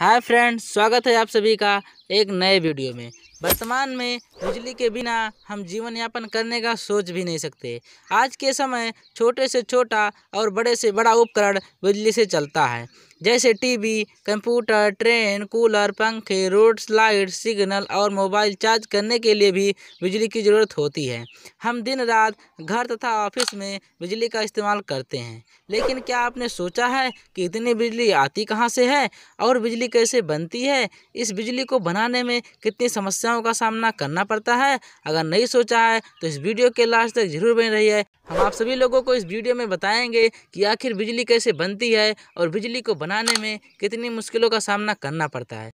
hi friends स्वागत है आप सभी का एक नए वीडियो में वर्तमान में बिजली के बिना हम जीवन यापन करने का सोच भी नहीं सकते आज के समय छोटे से छोटा और बड़े से बड़ा उपकरण बिजली से चलता है जैसे टीवी, कंप्यूटर, ट्रेन, कूलर, पंखे, रोड लाइट, सिग्नल और मोबाइल चार्ज करने के लिए भी बिजली की ज़रूरत होती है हम दिन रात घर तथा ऑफिस में बिजली का इस्तेमाल करते हैं लेकिन क्या आपने सोचा है कि इतनी बिजली आती कहाँ से है और बिजली कैसे बनती है इस बिजली को बनाने में कितनी समस्याओं का सामना करना पड़ता है अगर नहीं सोचा है तो इस वीडियो के लास्ट तक जरूर बन रही है हम आप सभी लोगों को इस वीडियो में बताएंगे कि आखिर बिजली कैसे बनती है और बिजली को बना बनाने में कितनी मुश्किलों का सामना करना पड़ता है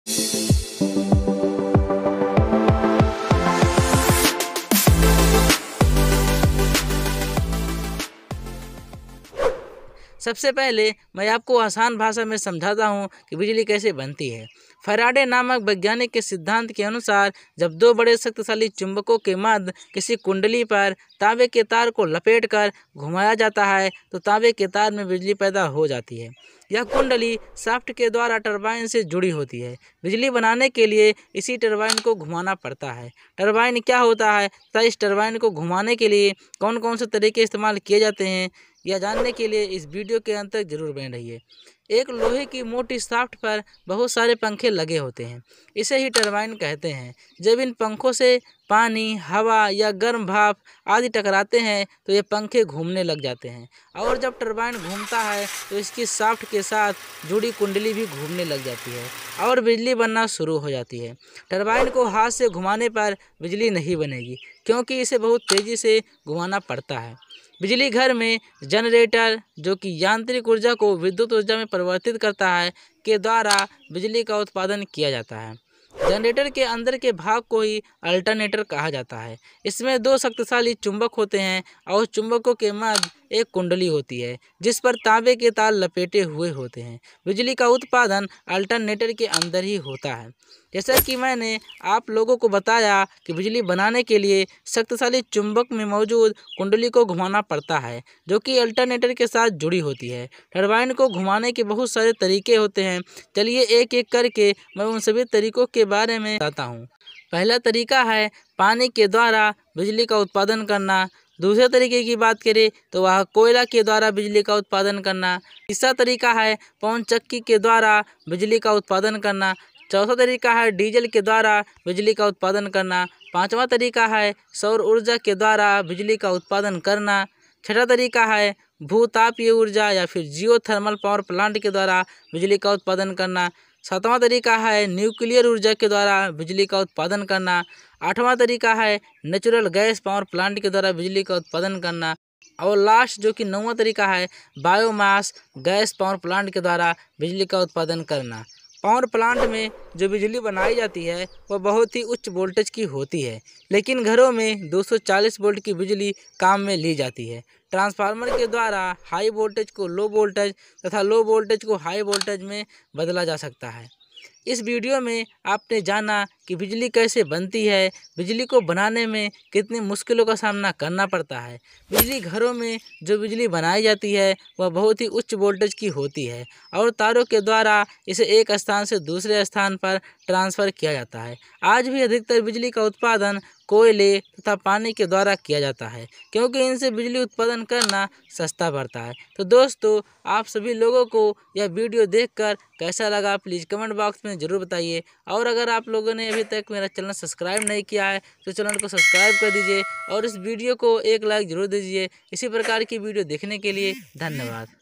सबसे पहले मैं आपको आसान भाषा में समझाता हूँ कि बिजली कैसे बनती है फराडे नामक वैज्ञानिक के सिद्धांत के अनुसार जब दो बड़े शक्तिशाली चुंबकों के मध्य किसी कुंडली पर तांबे के तार को लपेटकर घुमाया जाता है तो तांबे के तार में बिजली पैदा हो जाती है यह कुंडली साफ्ट के द्वारा टरबाइन से जुड़ी होती है बिजली बनाने के लिए इसी टरबाइन को घुमाना पड़ता है टरबाइन क्या होता है तथा इस टरबाइन को घुमाने के लिए कौन कौन से तरीके इस्तेमाल किए जाते हैं यह जानने के लिए इस वीडियो के अंत तक जरूर बने रहिए एक लोहे की मोटी साफ्ट पर बहुत सारे पंखे लगे होते हैं इसे ही टरबाइन कहते हैं जब इन पंखों से पानी हवा या गर्म भाप आदि टकराते हैं तो ये पंखे घूमने लग जाते हैं और जब टरबाइन घूमता है तो इसकी साफ्ट के साथ जुड़ी कुंडली भी घूमने लग जाती है और बिजली बनना शुरू हो जाती है टरबाइन को हाथ से घुमाने पर बिजली नहीं बनेगी क्योंकि इसे बहुत तेज़ी से घुमाना पड़ता है बिजली घर में जनरेटर जो कि यांत्रिक ऊर्जा को विद्युत ऊर्जा में परिवर्तित करता है के द्वारा बिजली का उत्पादन किया जाता है जनरेटर के अंदर के भाग को ही अल्टरनेटर कहा जाता है इसमें दो शक्तिशाली चुंबक होते हैं और चुंबकों के मध्य एक कुंडली होती है जिस पर तांबे के तार लपेटे हुए होते हैं बिजली का उत्पादन अल्टरनेटर के अंदर ही होता है जैसा कि मैंने आप लोगों को बताया कि बिजली बनाने के लिए शक्तिशाली चुंबक में मौजूद कुंडली को घुमाना पड़ता है जो कि अल्टरनेटर के साथ जुड़ी होती है टरबाइन को घुमाने के बहुत सारे तरीके होते हैं चलिए एक एक करके मैं उन सभी तरीकों के बारे में बताता हूँ पहला तरीका है पानी के द्वारा बिजली का उत्पादन करना दूसरे तरीके की बात करें तो वह कोयला के द्वारा बिजली का उत्पादन करना तीसरा तरीका है पवन चक्की के द्वारा बिजली का उत्पादन करना चौथा तरीका है डीजल के द्वारा बिजली का उत्पादन करना पांचवा तरीका है सौर ऊर्जा के द्वारा बिजली का उत्पादन करना छठा तरीका है भूतापीय ऊर्जा या फिर जियो थर्मल पावर प्लांट के द्वारा बिजली का उत्पादन करना सातवां तरीका है न्यूक्लियर ऊर्जा के द्वारा बिजली का उत्पादन करना आठवां तरीका है नेचुरल गैस पावर प्लांट के द्वारा बिजली का उत्पादन करना और लास्ट जो कि नौवा तरीका है बायोमास गैस पावर प्लांट के द्वारा बिजली का उत्पादन करना पावर प्लांट में जो बिजली बनाई जाती है वह बहुत ही उच्च वोल्टेज की होती है लेकिन घरों में 240 वोल्ट की बिजली काम में ली जाती है ट्रांसफार्मर के द्वारा हाई वोल्टेज को लो वोल्टेज तथा लो वोल्टेज को हाई वोल्टेज में बदला जा सकता है इस वीडियो में आपने जाना कि बिजली कैसे बनती है बिजली को बनाने में कितनी मुश्किलों का सामना करना पड़ता है बिजली घरों में जो बिजली बनाई जाती है वह बहुत ही उच्च वोल्टेज की होती है और तारों के द्वारा इसे एक स्थान से दूसरे स्थान पर ट्रांसफ़र किया जाता है आज भी अधिकतर बिजली का उत्पादन कोयले तथा पानी के द्वारा किया जाता है क्योंकि इनसे बिजली उत्पादन करना सस्ता पड़ता है तो दोस्तों आप सभी लोगों को यह वीडियो देखकर कैसा लगा प्लीज़ कमेंट बॉक्स में में ज़रूर बताइए और अगर आप लोगों ने अभी तक मेरा चैनल सब्सक्राइब नहीं किया है तो चैनल को सब्सक्राइब कर दीजिए और इस वीडियो को एक लाइक ज़रूर दीजिए इसी प्रकार की वीडियो देखने के लिए धन्यवाद